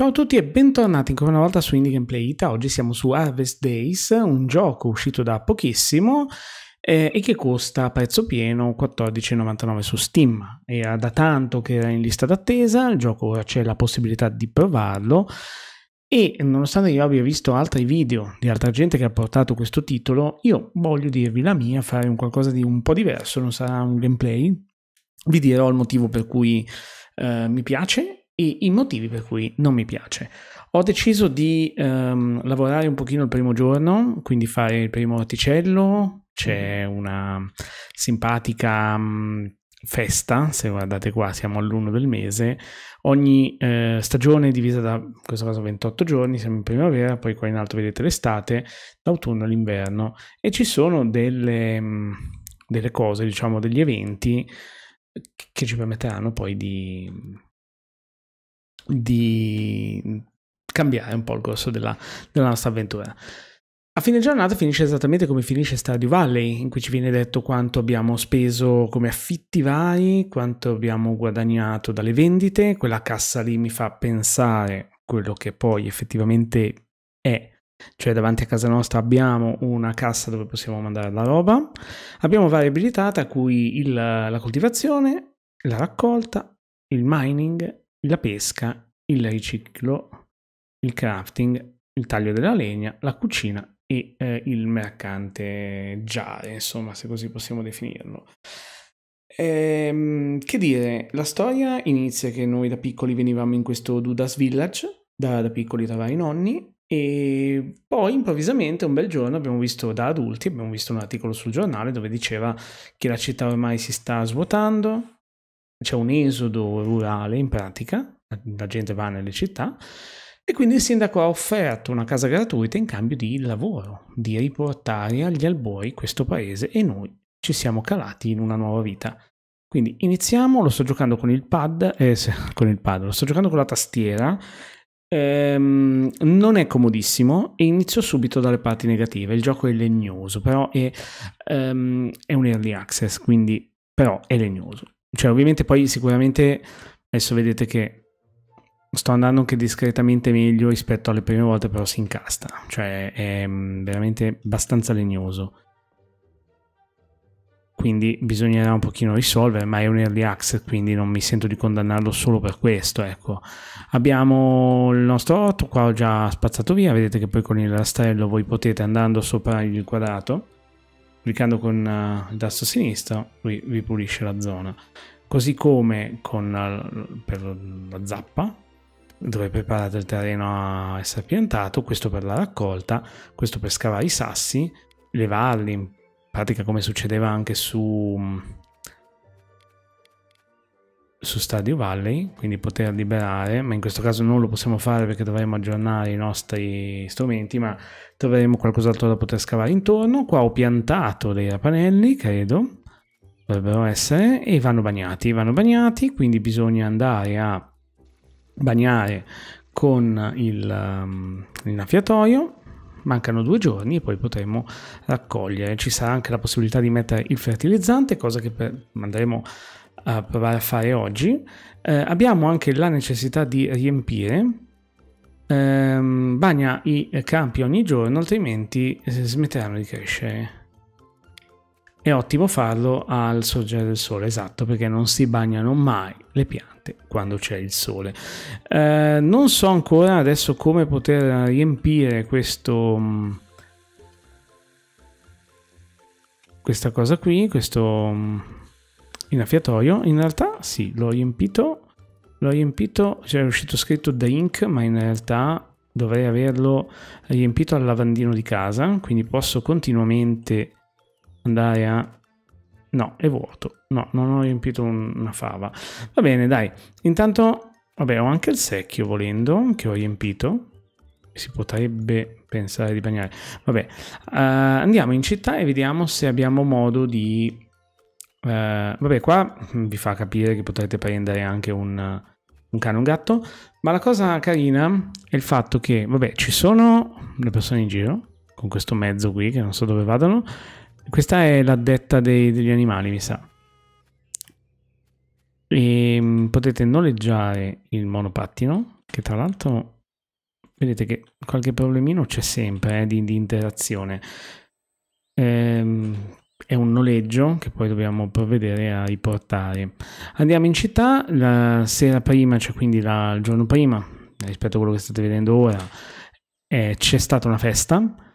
Ciao a tutti e bentornati ancora una volta su Indie Gameplay Ita. Oggi siamo su Harvest Days, un gioco uscito da pochissimo eh, e che costa a prezzo pieno 14,99 su Steam. Era da tanto che era in lista d'attesa, il gioco ora c'è la possibilità di provarlo e nonostante io abbia visto altri video di altra gente che ha portato questo titolo, io voglio dirvi la mia, fare un qualcosa di un po' diverso, non sarà un gameplay. Vi dirò il motivo per cui eh, mi piace e i motivi per cui non mi piace. Ho deciso di ehm, lavorare un pochino il primo giorno, quindi fare il primo orticello, c'è mm. una simpatica mh, festa, se guardate qua siamo all'1 del mese, ogni eh, stagione è divisa da, in questo caso 28 giorni, siamo in primavera, poi qua in alto vedete l'estate, l'autunno e l'inverno e ci sono delle, mh, delle cose, diciamo degli eventi che ci permetteranno poi di di cambiare un po' il corso della, della nostra avventura. A fine giornata finisce esattamente come finisce Stadio Valley, in cui ci viene detto quanto abbiamo speso come affitti vari, quanto abbiamo guadagnato dalle vendite. Quella cassa lì mi fa pensare quello che poi effettivamente è. Cioè davanti a casa nostra abbiamo una cassa dove possiamo mandare la roba, abbiamo variabilità tra cui il, la coltivazione, la raccolta, il mining la pesca, il riciclo, il crafting, il taglio della legna, la cucina e eh, il mercanteggiare, insomma, se così possiamo definirlo. Ehm, che dire, la storia inizia che noi da piccoli venivamo in questo Dudas Village, da, da piccoli tra i nonni, e poi improvvisamente un bel giorno abbiamo visto da adulti, abbiamo visto un articolo sul giornale dove diceva che la città ormai si sta svuotando, c'è un esodo rurale in pratica, la gente va nelle città e quindi il sindaco ha offerto una casa gratuita in cambio di lavoro, di riportare agli albori questo paese e noi ci siamo calati in una nuova vita. Quindi iniziamo, lo sto giocando con il pad, eh, con il pad, lo sto giocando con la tastiera, ehm, non è comodissimo e inizio subito dalle parti negative, il gioco è legnoso, però è, ehm, è un early access, quindi però è legnoso. Cioè, ovviamente poi sicuramente adesso vedete che sto andando anche discretamente meglio rispetto alle prime volte, però si incasta. Cioè, è mm, veramente abbastanza legnoso. Quindi bisognerà un pochino risolvere, ma è un early access, quindi non mi sento di condannarlo solo per questo, ecco. Abbiamo il nostro 8, qua ho già spazzato via, vedete che poi con il rastrello voi potete andando sopra il quadrato cliccando con eh, il tasto sinistro lui vi pulisce la zona così come con la, eh, per la zappa dove preparate il terreno a essere piantato questo per la raccolta questo per scavare i sassi levarli in pratica come succedeva anche su mm, su Stadio Valley, quindi poter liberare, ma in questo caso non lo possiamo fare perché dovremmo aggiornare i nostri strumenti, ma troveremo qualcos'altro da poter scavare intorno. Qua ho piantato dei rapanelli, credo, dovrebbero essere, e vanno bagnati, vanno bagnati, quindi bisogna andare a bagnare con um, l'inaffiatoio. Um, Mancano due giorni e poi potremo raccogliere. Ci sarà anche la possibilità di mettere il fertilizzante, cosa che per, andremo eh, a provare a fare oggi, eh, abbiamo anche la necessità di riempire ehm, bagna i campi ogni giorno, altrimenti eh, smetteranno di crescere. È ottimo farlo al sorgere del sole, esatto, perché non si bagnano mai le piante quando c'è il sole. Eh, non so ancora adesso come poter riempire questo, mm, questa cosa qui, questo mm, Innaffiatoio, in realtà sì, l'ho riempito, l'ho riempito, c'è cioè uscito scritto The Ink, ma in realtà dovrei averlo riempito al lavandino di casa, quindi posso continuamente andare a... No, è vuoto. No, non ho riempito una fava. Va bene, dai. Intanto, vabbè, ho anche il secchio volendo, che ho riempito. Si potrebbe pensare di bagnare. Vabbè, uh, andiamo in città e vediamo se abbiamo modo di eh, vabbè, qua mm, vi fa capire che potrete prendere anche un, un cane e un gatto. Ma la cosa carina è il fatto che, vabbè, ci sono le persone in giro con questo mezzo qui che non so dove vadano. Questa è la detta dei, degli animali, mi sa. E mm, potete noleggiare il monopattino, che tra l'altro vedete che qualche problemino c'è sempre eh, di, di, interazione. Ehm, è un noleggio che poi dobbiamo provvedere a riportare. Andiamo in città, la sera prima, cioè quindi la, il giorno prima, rispetto a quello che state vedendo ora, eh, c'è stata una festa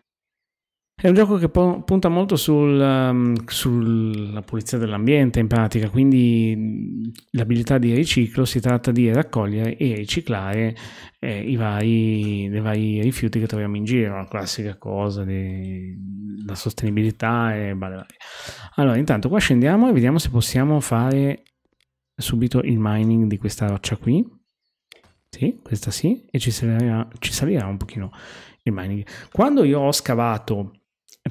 è un gioco che punta molto sul, um, ehm, sulla pulizia dell'ambiente in pratica, quindi l'abilità di riciclo si tratta di raccogliere e riciclare eh, i, vari, i, vari, rifiuti che troviamo in giro, la classica cosa della sostenibilità e vale vale. Allora intanto qua scendiamo e vediamo se possiamo fare subito il mining di questa roccia qui. Sì, questa sì, e ci salirà, ci salirà un pochino il mining. Quando io ho scavato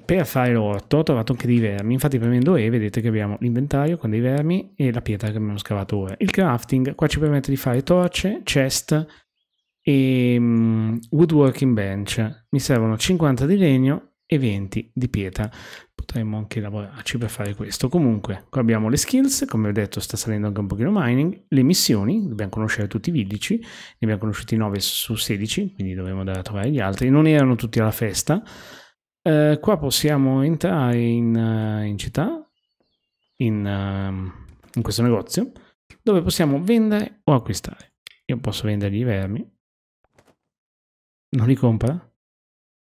per fare l'orto ho trovato anche dei vermi, infatti premendo E vedete che abbiamo l'inventario con dei vermi e la pietra che abbiamo scavato ora. Il crafting qua ci permette di fare torce, chest e um, woodworking bench. Mi servono 50 di legno e 20 di pietra. Potremmo anche lavorarci per fare questo. Comunque, qua abbiamo le skills, come ho detto sta salendo anche un pochino mining, le missioni, dobbiamo conoscere tutti i 11, ne abbiamo conosciuti 9 su 16, quindi dovremmo andare a trovare gli altri. Non erano tutti alla festa, eh, qua possiamo entrare in, eh, in città, in, ehm, in, questo negozio, dove possiamo vendere o acquistare. Io posso vendergli i vermi. Non li compra?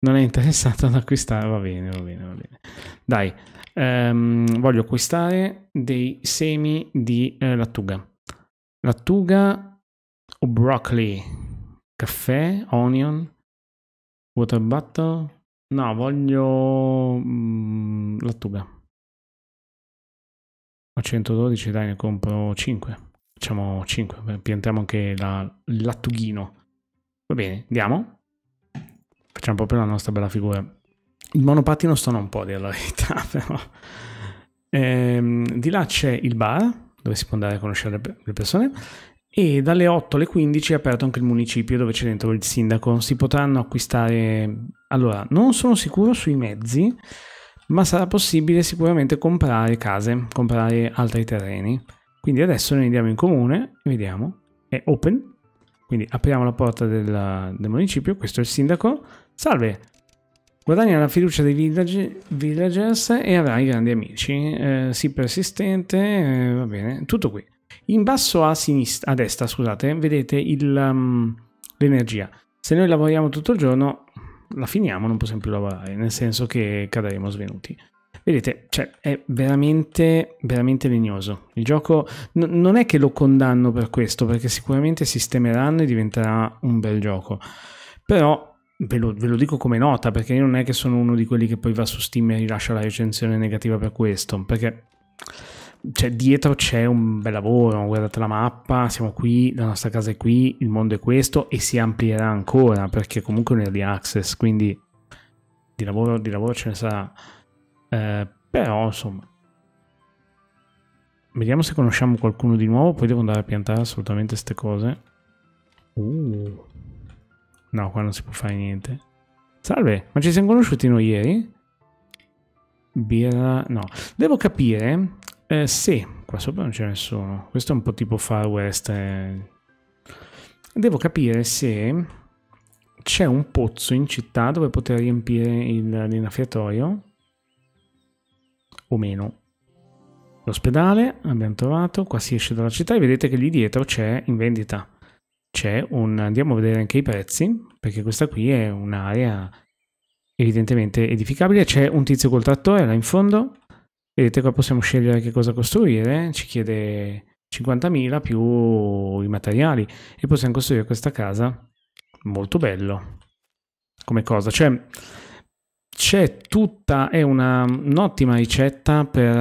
Non è interessato ad acquistare? Va bene, va bene, va bene. Dai, ehm, voglio acquistare dei semi di eh, lattuga. Lattuga o broccoli, caffè, onion, water bottle No, voglio mm, lattuga. Ho 112, dai, ne compro 5. Facciamo 5, eh, piantiamo anche la, il lattughino. Va bene, andiamo. Facciamo proprio la nostra bella figura. Il monopattino stona un po', a dire la verità, però. Ehm, di là c'è il bar, dove si può andare a conoscere le persone e dalle 8 alle 15 è aperto anche il municipio dove c'è dentro il sindaco. Si potranno acquistare... Allora, non sono sicuro sui mezzi, ma sarà possibile sicuramente comprare case, comprare altri terreni. Quindi adesso noi andiamo in comune, vediamo, è open, quindi apriamo la porta del, del municipio, questo è il sindaco. Salve! Guadagna la fiducia dei village, villagers e avrai grandi amici. Eh, sii persistente, eh, va bene, tutto qui. In basso a, sinistra, a destra, scusate, vedete il, um, l'energia. Se noi lavoriamo tutto il giorno, la finiamo, non possiamo più lavorare, nel senso che cadremo svenuti. Vedete, cioè, è veramente, veramente legnoso. Il gioco n- non è che lo condanno per questo, perché sicuramente sistemeranno e diventerà un bel gioco. Però ve lo, ve lo, dico come nota, perché io non è che sono uno di quelli che poi va su Steam e rilascia la recensione negativa per questo, perché cioè, dietro c'è un bel lavoro, guardate la mappa, siamo qui, la nostra casa è qui, il mondo è questo e si amplierà ancora perché comunque è un early access, quindi di lavoro, di lavoro ce ne sarà. Eh, però insomma, vediamo se conosciamo qualcuno di nuovo, poi devo andare a piantare assolutamente queste cose. Uh. No, qua non si può fare niente. Salve, ma ci siamo conosciuti noi ieri? Birra... no. Devo capire eh, sì, qua sopra non c'è nessuno. Questo è un po' tipo Far West. Eh. Devo capire se c'è un pozzo in città dove poter riempire il rinaffiatoio o meno. L'ospedale abbiamo trovato, qua si esce dalla città e vedete che lì dietro c'è in vendita. C'è un... andiamo a vedere anche i prezzi, perché questa qui è un'area evidentemente edificabile. C'è un tizio col trattore là in fondo Vedete qua possiamo scegliere che cosa costruire, ci chiede 50.000 più i materiali e possiamo costruire questa casa molto bello come cosa cioè c'è tutta è un'ottima ricetta per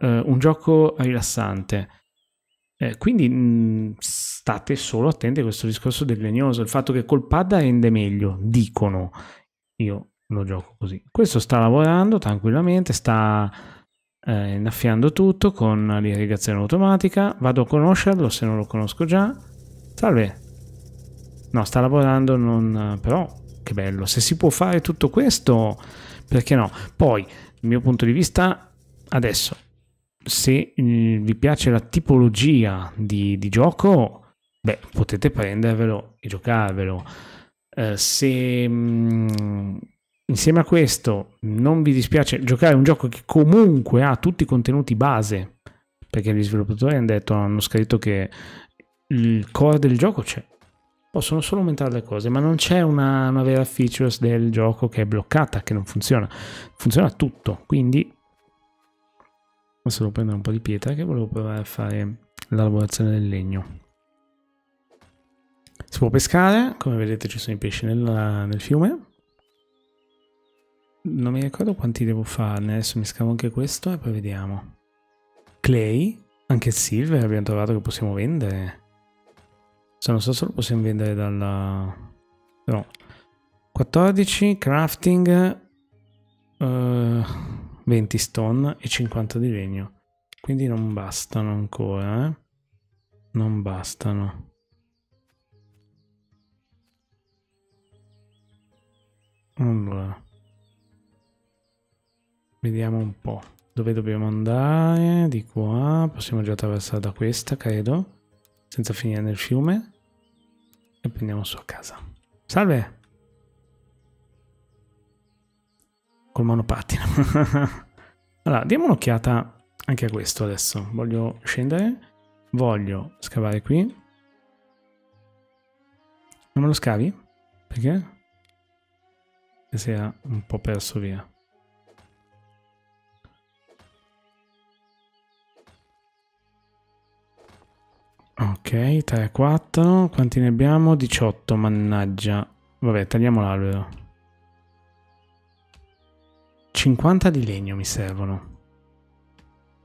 eh, un gioco rilassante eh, quindi mh, mm, state solo attenti a questo discorso del legnoso il fatto che col pad rende meglio dicono io lo gioco così questo sta lavorando tranquillamente sta eh, innaffiando tutto con l'irrigazione automatica. Vado a conoscerlo se non lo conosco già. Salve. No, sta lavorando, non... Eh, però che bello. Se si può fare tutto questo, perché no? Poi, dal mio punto di vista, adesso, se mm, vi piace la tipologia di, di gioco, beh, potete prendervelo e giocarvelo. Eh, se... Mh, mm, Insieme a questo, non vi dispiace giocare un gioco che comunque ha tutti i contenuti base, perché gli sviluppatori hanno detto, hanno scritto che il core del gioco c'è. Possono solo aumentare le cose, ma non c'è una, una vera features del gioco che è bloccata, che non funziona. Funziona tutto, quindi... Adesso devo prendere un po' di pietra che volevo provare a fare la lavorazione del legno. Si può pescare, come vedete ci sono i pesci nel, nel fiume non mi ricordo quanti devo farne, adesso mi scavo anche questo e poi vediamo. Clay, anche silver abbiamo trovato che possiamo vendere. Se non so se lo possiamo vendere dalla... No. 14, crafting, uh, eh, 20 stone e 50 di legno. Quindi non bastano ancora, eh? Non bastano. Allora. Vediamo un po' dove dobbiamo andare. Di qua. Possiamo già attraversare da questa, credo. Senza finire nel fiume. E prendiamo su a casa. Salve! Col monopattino. allora, diamo un'occhiata anche a questo adesso. Voglio scendere. Voglio scavare qui. Non me lo scavi? Perché? E si era un po' perso via. Ok, taglia 4. Quanti ne abbiamo? 18, mannaggia. Vabbè, tagliamo l'albero. 50 di legno mi servono.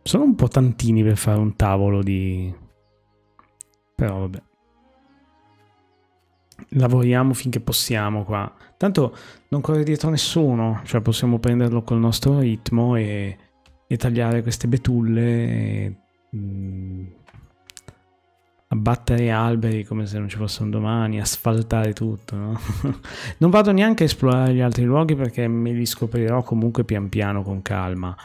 Sono un po' tantini per fare un tavolo di... Però vabbè. Lavoriamo finché possiamo qua. Tanto non corre dietro nessuno, cioè possiamo prenderlo col nostro ritmo e, e tagliare queste betulle e... Mm, abbattere alberi come se non ci fossero domani, asfaltare tutto. No? non vado neanche a esplorare gli altri luoghi perché me li scoprirò comunque pian piano con calma.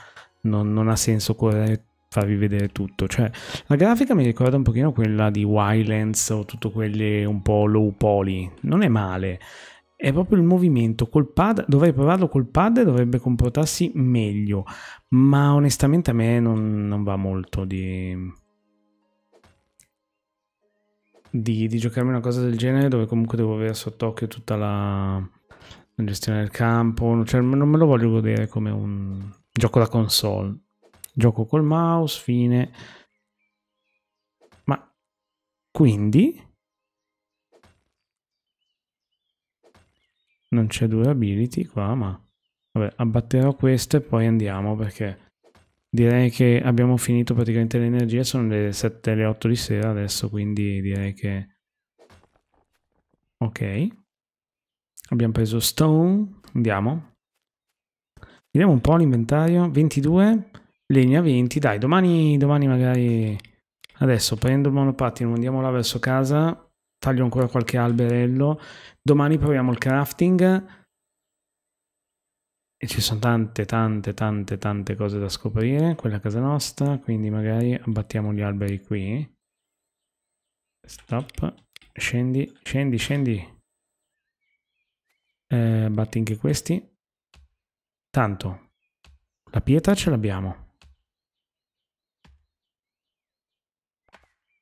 Non, non ha senso correre farvi vedere tutto. Cioè, la grafica mi ricorda un pochino quella di Wildlands o tutte quelle un po' low poly. Non è male. È proprio il movimento col pad, dovrei provarlo col pad e dovrebbe comportarsi meglio, ma onestamente a me non, non va molto di, di, di giocarmi una cosa del genere dove comunque devo avere sott'occhio tutta la, la gestione del campo, cioè non me lo voglio godere come un gioco da console. Gioco col mouse, fine. Ma quindi non c'è durability qua, ma vabbè, abbatterò questo e poi andiamo perché direi che abbiamo finito praticamente l'energia, sono le 7, le 8 di sera adesso, quindi direi che... Ok. Abbiamo preso stone, andiamo. Vediamo un po' l'inventario, 22, legna 20, dai, domani, domani magari... Adesso prendo il monopattino, andiamo là verso casa, taglio ancora qualche alberello, domani proviamo il crafting e ci sono tante, tante, tante, tante cose da scoprire. Quella è casa nostra, quindi magari abbattiamo gli alberi qui. Stop. Scendi, scendi, scendi. Eh, batti anche questi. Tanto. La pietra ce l'abbiamo.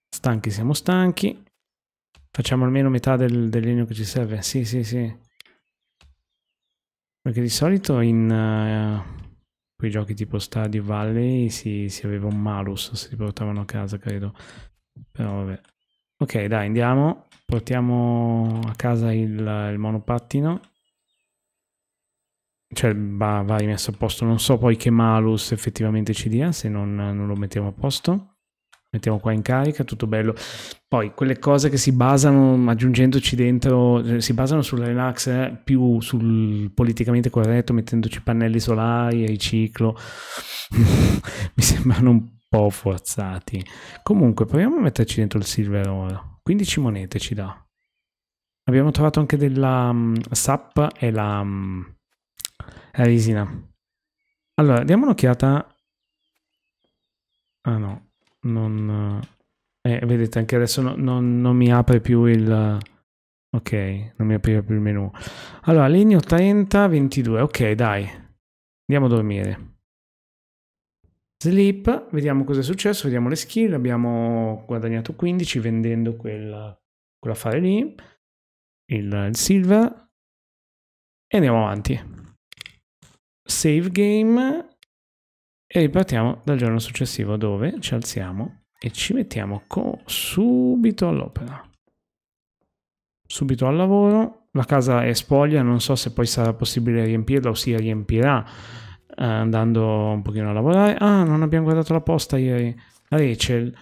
Stanchi siamo stanchi. Facciamo almeno metà del, del legno che ci serve. Sì, sì, sì. Perché di solito in uh, quei giochi tipo Stadio Valley si, si, aveva un malus se li portavano a casa, credo. Però vabbè. Ok, dai, andiamo. Portiamo a casa il, il monopattino. Cioè, va, rimesso a posto. Non so poi che malus effettivamente ci dia se non, non lo mettiamo a posto mettiamo qua in carica, tutto bello. Poi quelle cose che si basano, aggiungendoci dentro, eh, si basano sul relax, eh, più sul politicamente corretto, mettendoci pannelli solari, riciclo, mi sembrano un po' forzati. Comunque proviamo a metterci dentro il silver ore, 15 monete ci dà. Abbiamo trovato anche della um, sap e la um, mm, resina. Allora, diamo un'occhiata. Ah no, non... Eh, eh, vedete, anche adesso no, no, non mi apre più il... Ok, non mi apriva più il menu. Allora, legno 30, 22. Ok, dai. Andiamo a dormire. Sleep, vediamo cosa è successo, vediamo le skill. Abbiamo guadagnato 15 vendendo quella, quella fare lì. Il, il silver. E andiamo avanti. Save game e ripartiamo dal giorno successivo dove ci alziamo e ci mettiamo subito all'opera. Subito al lavoro, la casa è spoglia, non so se poi sarà possibile riempirla o si riempirà eh, andando un pochino a lavorare. Ah, non abbiamo guardato la posta ieri. Rachel,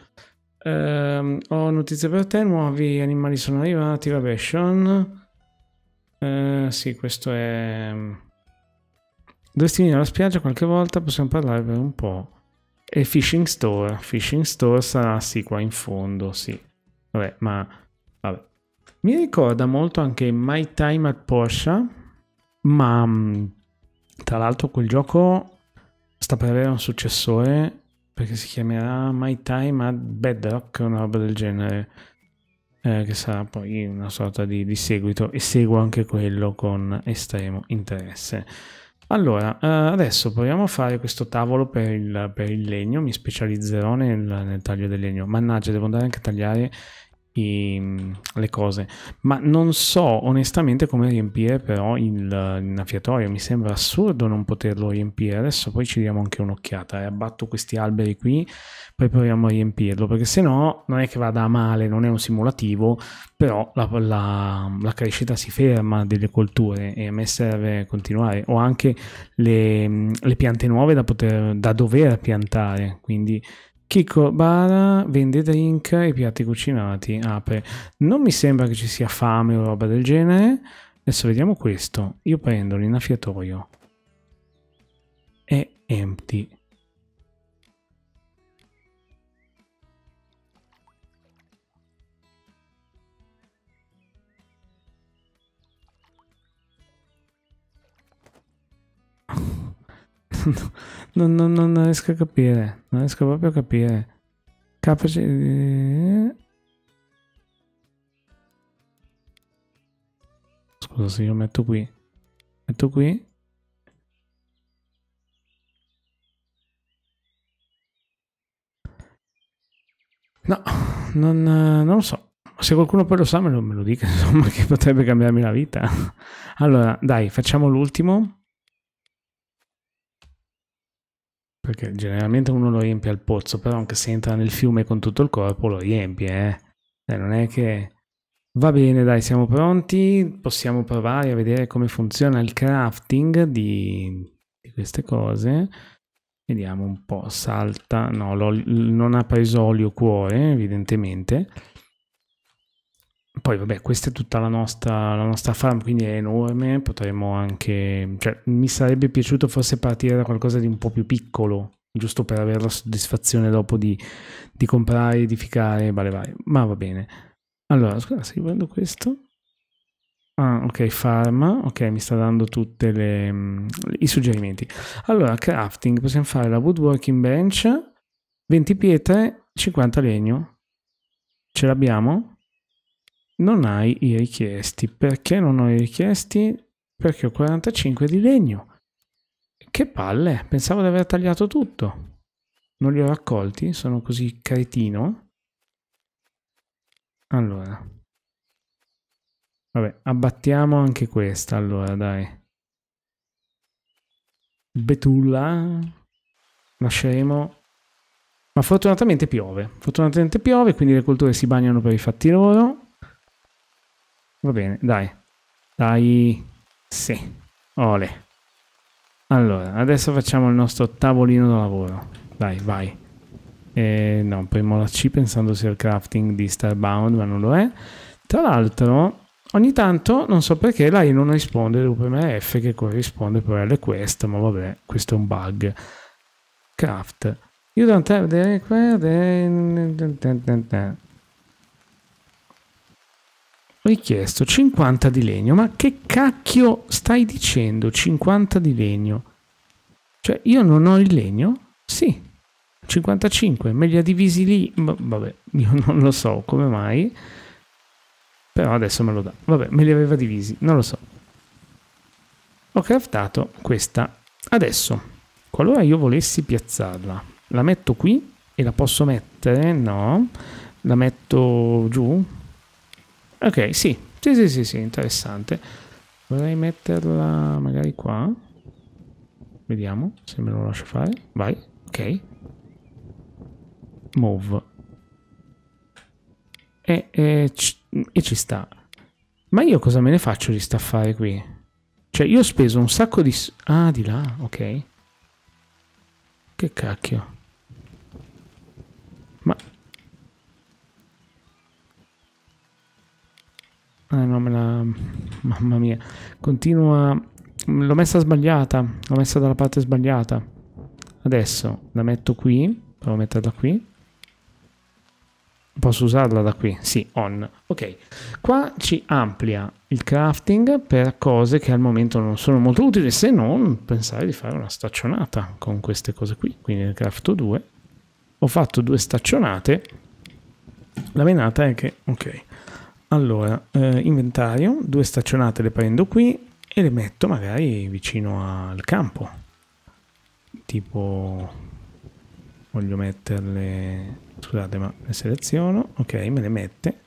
ehm, ho notizie per te, nuovi animali sono arrivati, vabbè, Sean. Eh, sì, questo è dovresti venire alla spiaggia qualche volta, possiamo parlare per un po'. E Fishing Store, Fishing Store sarà sì qua in fondo, sì. Vabbè, ma vabbè. Mi ricorda molto anche My Time at Porsche, ma mm, tra l'altro quel gioco sta per avere un successore perché si chiamerà My Time at Bedrock, una roba del genere, eh, che sarà poi una sorta di, di seguito e seguo anche quello con estremo interesse. Allora, eh, adesso proviamo a fare questo tavolo per il, per il legno, mi specializzerò nel, nel taglio del legno. Mannaggia, devo andare anche a tagliare i, ehm, le cose, ma non so onestamente come riempire però il, l'affiatoio, mi sembra assurdo non poterlo riempire, adesso poi ci diamo anche un'occhiata eh. abbatto questi alberi qui, poi proviamo a riempirlo, perché se no non è che vada a male, non è un simulativo, però la, la, la crescita si ferma delle colture e a me serve continuare, ho anche le, le piante nuove da, poter, da dover piantare, quindi Kiko Bara vende drink e piatti cucinati, apre. Non mi sembra che ci sia fame o roba del genere. Adesso vediamo questo. Io prendo l'inaffiatoio. È empty. non, non, non, riesco a capire. Non riesco proprio a capire. Capace. Eh. Scusa, se io metto qui. Metto qui. No, non, non lo so se qualcuno poi lo sa me lo, me lo dica, insomma, che potrebbe cambiarmi la vita. Allora, dai, facciamo l'ultimo. Perché generalmente uno lo riempie al pozzo, però anche se entra nel fiume con tutto il corpo lo riempie, eh. eh non è che... Va bene, dai, siamo pronti. Possiamo provare a vedere come funziona il crafting di, di queste cose. Vediamo un po', salta, no, non ha preso olio cuore, evidentemente poi vabbè, questa è tutta la nostra, la nostra farm, quindi è enorme, potremmo anche... Cioè, mi sarebbe piaciuto forse partire da qualcosa di un po' più piccolo, giusto per avere la soddisfazione dopo di, di comprare, edificare, vale vale, ma va bene. Allora, scusa, se prendo questo... Ah, ok, farma, ok, mi sta dando tutti mm, i suggerimenti. Allora, crafting, possiamo fare la woodworking bench, 20 pietre, 50 legno. Ce l'abbiamo? non hai i richiesti. Perché non ho i richiesti? Perché ho 45 di legno. Che palle, pensavo di aver tagliato tutto. Non li ho raccolti, sono così cretino. Allora. Vabbè, abbattiamo anche questa, allora, dai. Betulla. Lasceremo... Ma fortunatamente piove. Fortunatamente piove, quindi le colture si bagnano per i fatti loro. Va bene, dai. Dai. Sì. Ole. Allora, adesso facciamo il nostro tavolino da lavoro. Dai, vai. Eh, no, premo la C pensando sia il crafting di Starbound, ma non lo è. Tra l'altro, ogni tanto, non so perché, la I non risponde, devo premere F che corrisponde poi alle quest, ma vabbè, questo è un bug. Craft. You don't have the richiesto 50 di legno. Ma che cacchio stai dicendo 50 di legno? Cioè, io non ho il legno? Sì, 55, me li ha divisi lì. B- vabbè, io non lo so come mai. Però adesso me lo dà. Vabbè, me li aveva divisi, non lo so. Ho craftato questa. Adesso, qualora io volessi piazzarla, la metto qui e la posso mettere? No. La metto giù? Ok, sì. Sì, sì, sì, sì, interessante. Vorrei metterla magari qua. Vediamo se me lo lascio fare. Vai, ok. Move. E, e, e ci sta. Ma io cosa me ne faccio di staffare qui? Cioè, io ho speso un sacco di... Ah, di là, ok. Che cacchio. Ah, no, me la... Mamma mia. Continua... L'ho messa sbagliata. L'ho messa dalla parte sbagliata. Adesso la metto qui. Provo a metterla qui. Posso usarla da qui? Sì, on. Ok. Qua ci amplia il crafting per cose che al momento non sono molto utili, se non pensare di fare una staccionata con queste cose qui. Quindi ne crafto due. Ho fatto due staccionate. La menata è che... Ok. Allora, eh, inventario, due staccionate le prendo qui e le metto magari vicino al campo. Tipo, voglio metterle, scusate ma le seleziono, ok me le mette,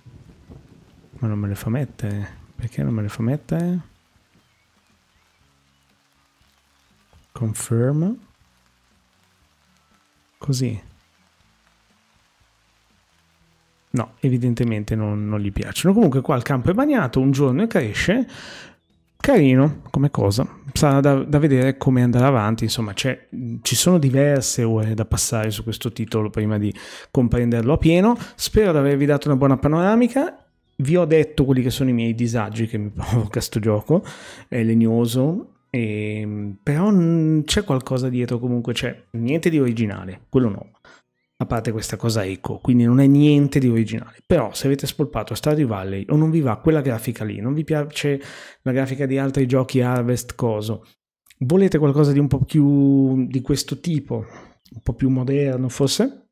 ma non me le fa mettere, perché non me le fa mettere? Conferm, così. No, evidentemente non, non gli piacciono. Comunque qua il campo è bagnato, un giorno cresce, carino come cosa. Sarà da, da vedere come andare avanti. Insomma, ci sono diverse ore da passare su questo titolo prima di comprenderlo a pieno. Spero di avervi dato una buona panoramica. Vi ho detto quelli che sono i miei disagi che mi provoca questo gioco. È legnoso. E, ehm, però c'è qualcosa dietro comunque, c'è niente di originale, quello no a parte questa cosa eco, quindi non è niente di originale. Però se avete spolpato Stardew Valley o non vi va quella grafica lì, non vi piace la grafica di altri giochi Harvest Coso, volete qualcosa di un po' più di questo tipo, un po' più moderno forse?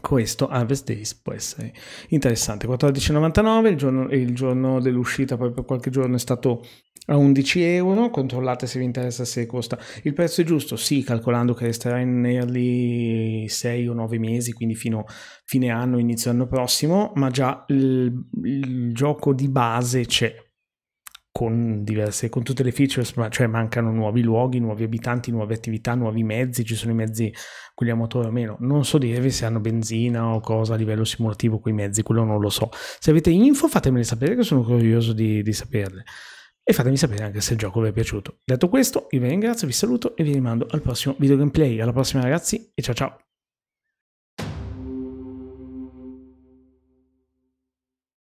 questo Harvest Days può essere interessante 14,99 il giorno, il giorno dell'uscita proprio per qualche giorno è stato a 11 euro controllate se vi interessa se costa il prezzo è giusto sì calcolando che resterà in early 6 o 9 mesi quindi fino a fine anno inizio anno prossimo ma già il, il gioco di base c'è con, diverse, con tutte le features, ma, cioè mancano nuovi luoghi, nuovi abitanti, nuove attività, nuovi mezzi, ci sono i mezzi quelli a motore o meno. Non so dirvi se hanno benzina o cosa a livello simulativo quei mezzi, quello non lo so. Se avete info fatemele sapere che sono curioso di, di saperle. E fatemi sapere anche se il gioco vi è piaciuto. Detto questo, io vi ringrazio, vi saluto e vi rimando al prossimo video gameplay. Alla prossima ragazzi e ciao ciao!